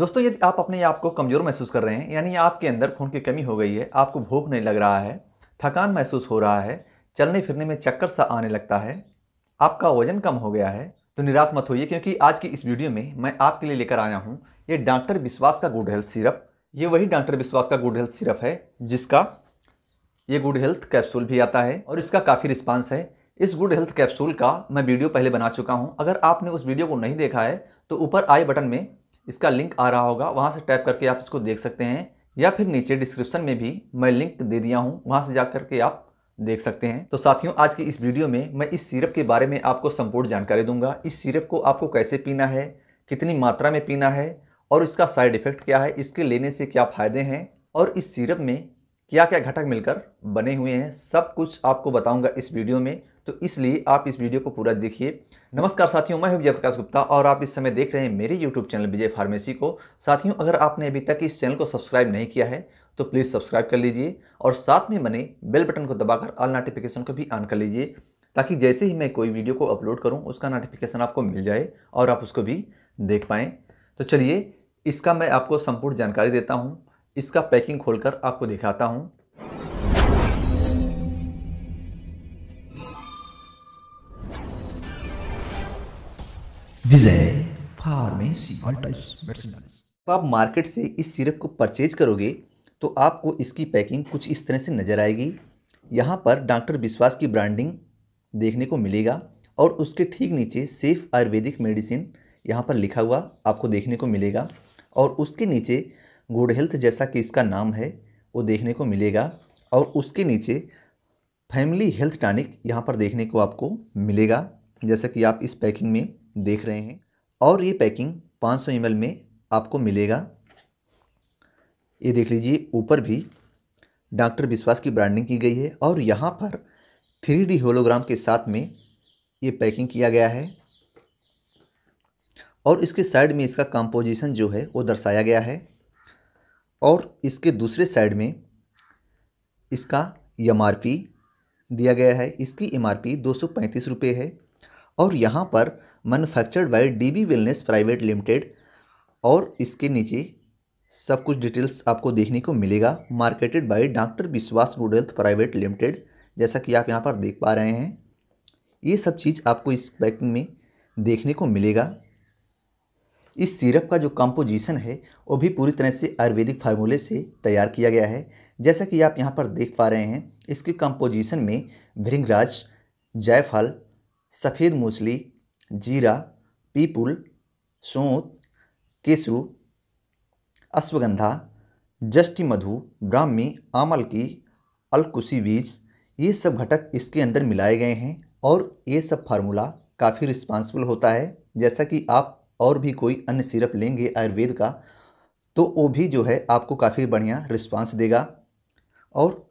दोस्तों यदि आप अपने आप को कमज़ोर महसूस कर रहे हैं यानी आपके अंदर खून की कमी हो गई है आपको भूख नहीं लग रहा है थकान महसूस हो रहा है चलने फिरने में चक्कर सा आने लगता है आपका वजन कम हो गया है तो निराश मत होइए क्योंकि आज की इस वीडियो में मैं आपके लिए लेकर आया हूँ ये डॉक्टर विश्वास का गुड हेल्थ सिरप ये वही डॉक्टर विश्वास का गुड हेल्थ सिरप है जिसका ये गुड हेल्थ कैप्सूल भी आता है और इसका काफ़ी रिस्पांस है इस गुड हेल्थ कैप्सूल का मैं वीडियो पहले बना चुका हूँ अगर आपने उस वीडियो को नहीं देखा है तो ऊपर आई बटन में इसका लिंक आ रहा होगा वहाँ से टैप करके आप इसको देख सकते हैं या फिर नीचे डिस्क्रिप्शन में भी मैं लिंक दे दिया हूँ वहाँ से जा करके आप देख सकते हैं तो साथियों आज की इस वीडियो में मैं इस सिरप के बारे में आपको संपूर्ण जानकारी दूंगा इस सिरप को आपको कैसे पीना है कितनी मात्रा में पीना है और इसका साइड इफेक्ट क्या है इसके लेने से क्या फ़ायदे हैं और इस सिरप में क्या क्या घटक मिलकर बने हुए हैं सब कुछ आपको बताऊंगा इस वीडियो में तो इसलिए आप इस वीडियो को पूरा देखिए नमस्कार साथियों मैं हूं विजय प्रकाश गुप्ता और आप इस समय देख रहे हैं मेरे यूट्यूब चैनल विजय फार्मेसी को साथियों अगर आपने अभी तक इस चैनल को सब्सक्राइब नहीं किया है तो प्लीज़ सब्सक्राइब कर लीजिए और साथ में मैंने बेल बटन को दबाकर ऑल नोटिफिकेशन को भी ऑन कर लीजिए ताकि जैसे ही मैं कोई वीडियो को अपलोड करूँ उसका नोटिफिकेशन आपको मिल जाए और आप उसको भी देख पाएँ तो चलिए इसका मैं आपको संपूर्ण जानकारी देता हूँ इसका पैकिंग खोलकर आपको दिखाता हूँ विजय फार्मेसी तो आप मार्केट से इस सिरप को परचेज करोगे तो आपको इसकी पैकिंग कुछ इस तरह से नज़र आएगी यहाँ पर डॉक्टर विश्वास की ब्रांडिंग देखने को मिलेगा और उसके ठीक नीचे सेफ आयुर्वेदिक मेडिसिन यहाँ पर लिखा हुआ आपको देखने को मिलेगा और उसके नीचे गुड हेल्थ जैसा कि इसका नाम है वो देखने को मिलेगा और उसके नीचे फैमिली हेल्थ टॉनिक यहाँ पर देखने को आपको मिलेगा जैसा कि आप इस पैकिंग में देख रहे हैं और ये पैकिंग 500 सौ में आपको मिलेगा ये देख लीजिए ऊपर भी डॉक्टर विश्वास की ब्रांडिंग की गई है और यहाँ पर थ्री डी होलोग्राम के साथ में ये पैकिंग किया गया है और इसके साइड में इसका कंपोजिशन जो है वो दर्शाया गया है और इसके दूसरे साइड में इसका एम दिया गया है इसकी एम आर है और यहाँ पर manufactured by D B wellness private limited और इसके नीचे सब कुछ डिटेल्स आपको देखने को मिलेगा marketed by doctor Vishwas good health private limited जैसा कि आप यहाँ पर देख पा रहे हैं ये सब चीज़ आपको इस पैकिंग में देखने को मिलेगा इस सिरप का जो कंपोजिशन है वो भी पूरी तरह से आयुर्वेदिक फार्मूले से तैयार किया गया है जैसा कि आप यहाँ पर देख पा रहे हैं इसके कंपोजिशन में भृंगराज जायफल सफ़ेद मूसली जीरा पीपुल सौंत केसु अश्वगंधा मधु ब्राह्मी आमल की अलकुशी बीज ये सब घटक इसके अंदर मिलाए गए हैं और ये सब फार्मूला काफ़ी रिस्पांसिबल होता है जैसा कि आप और भी कोई अन्य सिरप लेंगे आयुर्वेद का तो वो भी जो है आपको काफ़ी बढ़िया रिस्पांस देगा और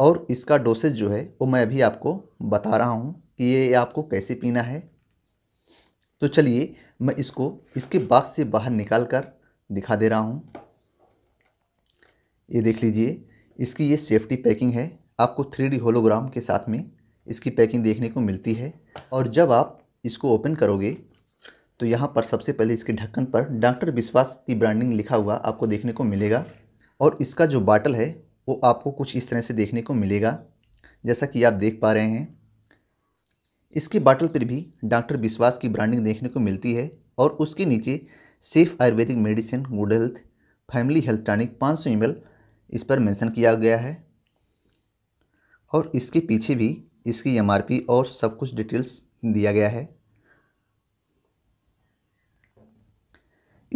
और इसका डोसेज जो है वो मैं अभी आपको बता रहा हूँ कि ये आपको कैसे पीना है तो चलिए मैं इसको इसके बाक्स से बाहर निकाल कर दिखा दे रहा हूँ ये देख लीजिए इसकी ये सेफ्टी पैकिंग है आपको थ्री होलोग्राम के साथ में इसकी पैकिंग देखने को मिलती है और जब आप इसको ओपन करोगे तो यहाँ पर सबसे पहले इसके ढक्कन पर डॉक्टर विश्वास की ब्रांडिंग लिखा हुआ आपको देखने को मिलेगा और इसका जो बाटल है वो आपको कुछ इस तरह से देखने को मिलेगा जैसा कि आप देख पा रहे हैं इसके बाटल पर भी डॉक्टर विश्वास की ब्रांडिंग देखने को मिलती है और उसके नीचे safe ayurvedic medicine good health family health tonic 500 सौ इस पर मेंशन किया गया है और इसके पीछे भी इसकी एमआरपी और सब कुछ डिटेल्स दिया गया है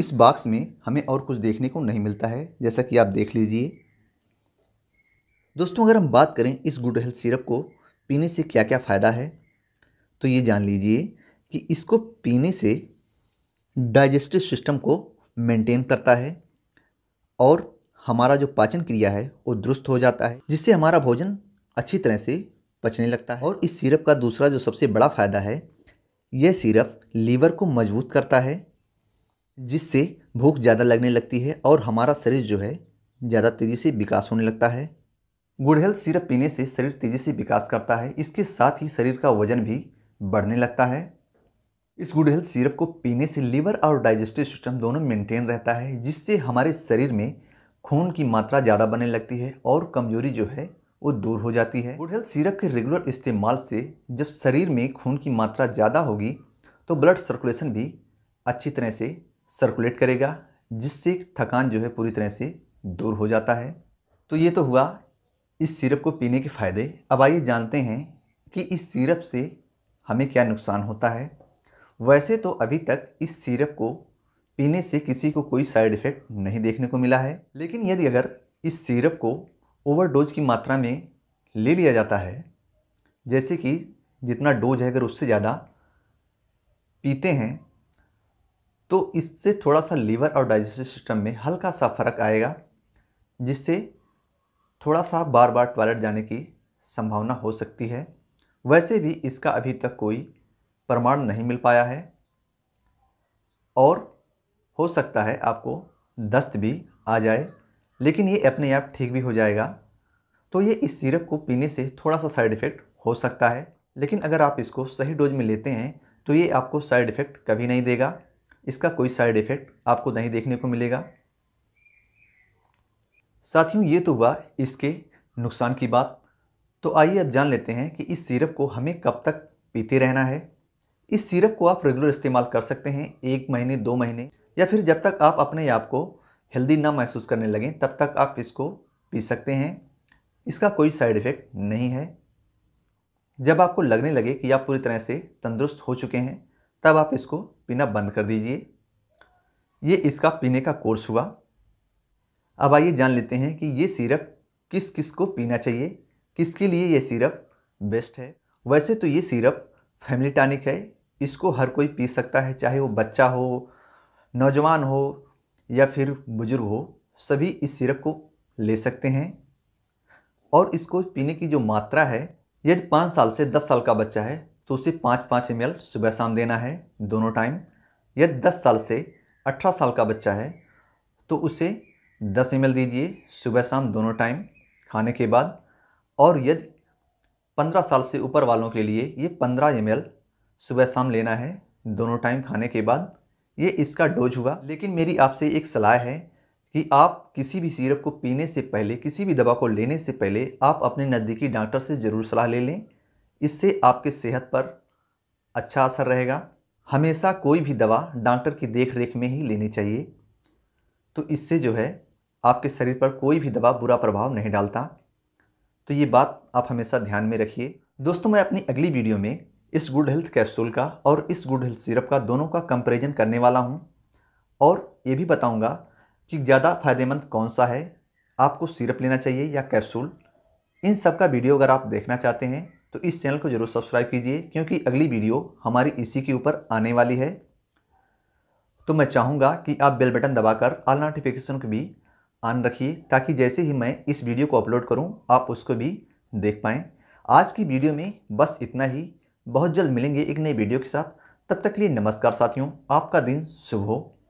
इस बॉक्स में हमें और कुछ देखने को नहीं मिलता है जैसा कि आप देख लीजिए दोस्तों अगर हम बात करें इस गुड हेल्थ सिरप को पीने से क्या क्या फ़ायदा है तो ये जान लीजिए कि इसको पीने से डाइजेस्टिव सिस्टम को मेंटेन करता है और हमारा जो पाचन क्रिया है वो दुरुस्त हो जाता है जिससे हमारा भोजन अच्छी तरह से पचने लगता है और इस सिरप का दूसरा जो सबसे बड़ा फ़ायदा है यह सिरप लीवर को मजबूत करता है जिससे भूख ज़्यादा लगने लगती है और हमारा शरीर जो है ज़्यादा तेज़ी से विकास होने लगता है गुड हेल्थ सिरप पीने से शरीर तेज़ी से विकास करता है इसके साथ ही शरीर का वजन भी बढ़ने लगता है इस गुड हेल्थ सिरप को पीने से लीवर और डाइजेस्टिव सिस्टम दोनों मेंटेन रहता है जिससे हमारे शरीर में खून की मात्रा ज़्यादा बनने लगती है और कमजोरी जो है वो दूर हो जाती है गुड हेल्थ सिरप के रेगुलर इस्तेमाल से जब शरीर में खून की मात्रा ज़्यादा होगी तो ब्लड सर्कुलेशन भी अच्छी तरह से सर्कुलेट करेगा जिससे थकान जो है पूरी तरह से दूर हो जाता है तो ये तो हुआ इस सिरप को पीने के फ़ायदे अब आइए जानते हैं कि इस सिरप से हमें क्या नुकसान होता है वैसे तो अभी तक इस सिरप को पीने से किसी को कोई साइड इफ़ेक्ट नहीं देखने को मिला है लेकिन यदि अगर इस सिरप को ओवरडोज की मात्रा में ले लिया जाता है जैसे कि जितना डोज है अगर उससे ज़्यादा पीते हैं तो इससे थोड़ा सा लीवर और डाइजेस्टिव सिस्टम में हल्का सा फ़र्क आएगा जिससे थोड़ा सा बार बार टॉयलेट जाने की संभावना हो सकती है वैसे भी इसका अभी तक कोई प्रमाण नहीं मिल पाया है और हो सकता है आपको दस्त भी आ जाए लेकिन ये अपने आप ठीक भी हो जाएगा तो ये इस सिरप को पीने से थोड़ा सा साइड इफ़ेक्ट हो सकता है लेकिन अगर आप इसको सही डोज में लेते हैं तो ये आपको साइड इफ़ेक्ट कभी नहीं देगा इसका कोई साइड इफ़ेक्ट आपको नहीं देखने को मिलेगा साथियों ये तो हुआ इसके नुकसान की बात तो आइए अब जान लेते हैं कि इस सिरप को हमें कब तक पीते रहना है इस सिरप को आप रेगुलर इस्तेमाल कर सकते हैं एक महीने दो महीने या फिर जब तक आप अपने आप को हेल्दी ना महसूस करने लगें तब तक आप इसको पी सकते हैं इसका कोई साइड इफ़ेक्ट नहीं है जब आपको लगने लगे कि आप पूरी तरह से तंदुरुस्त हो चुके हैं तब आप इसको पीना बंद कर दीजिए ये इसका पीने का कोर्स हुआ अब आइए जान लेते हैं कि ये सिरप किस किस को पीना चाहिए किसके लिए ये सिरप बेस्ट है वैसे तो ये सिरप फैमिली टानिक है इसको हर कोई पी सकता है चाहे वो बच्चा हो नौजवान हो या फिर बुज़ुर्ग हो सभी इस सिरप को ले सकते हैं और इसको पीने की जो मात्रा है यदि पाँच साल से दस साल का बच्चा है तो उसे पाँच पाँच एम सुबह शाम देना है दोनों टाइम यदि दस साल से अठारह साल का बच्चा है तो उसे दस एम दीजिए सुबह शाम दोनों टाइम खाने के बाद और यदि पंद्रह साल से ऊपर वालों के लिए ये पंद्रह एम सुबह शाम लेना है दोनों टाइम खाने के बाद ये इसका डोज हुआ लेकिन मेरी आपसे एक सलाह है कि आप किसी भी सिरप को पीने से पहले किसी भी दवा को लेने से पहले आप अपने नज़दीकी डॉक्टर से ज़रूर सलाह ले लें इससे आपके सेहत पर अच्छा असर रहेगा हमेशा कोई भी दवा डॉक्टर की देख रेख में ही लेनी चाहिए तो इससे जो है आपके शरीर पर कोई भी दवा बुरा प्रभाव नहीं डालता तो ये बात आप हमेशा ध्यान में रखिए दोस्तों मैं अपनी अगली वीडियो में इस गुड हेल्थ कैप्सूल का और इस गुड हेल्थ सिरप का दोनों का कंपेरिजन करने वाला हूँ और ये भी बताऊँगा कि ज़्यादा फायदेमंद कौन सा है आपको सिरप लेना चाहिए या कैप्सूल इन सब का वीडियो अगर आप देखना चाहते हैं तो इस चैनल को ज़रूर सब्सक्राइब कीजिए क्योंकि अगली वीडियो हमारी इसी के ऊपर आने वाली है तो मैं चाहूँगा कि आप बेल बटन दबाकर ऑल नोटिफिकेशन को भी ऑन रखिए ताकि जैसे ही मैं इस वीडियो को अपलोड करूँ आप उसको भी देख पाएँ आज की वीडियो में बस इतना ही बहुत जल्द मिलेंगे एक नई वीडियो के साथ तब तक के लिए नमस्कार साथियों आपका दिन शुभ हो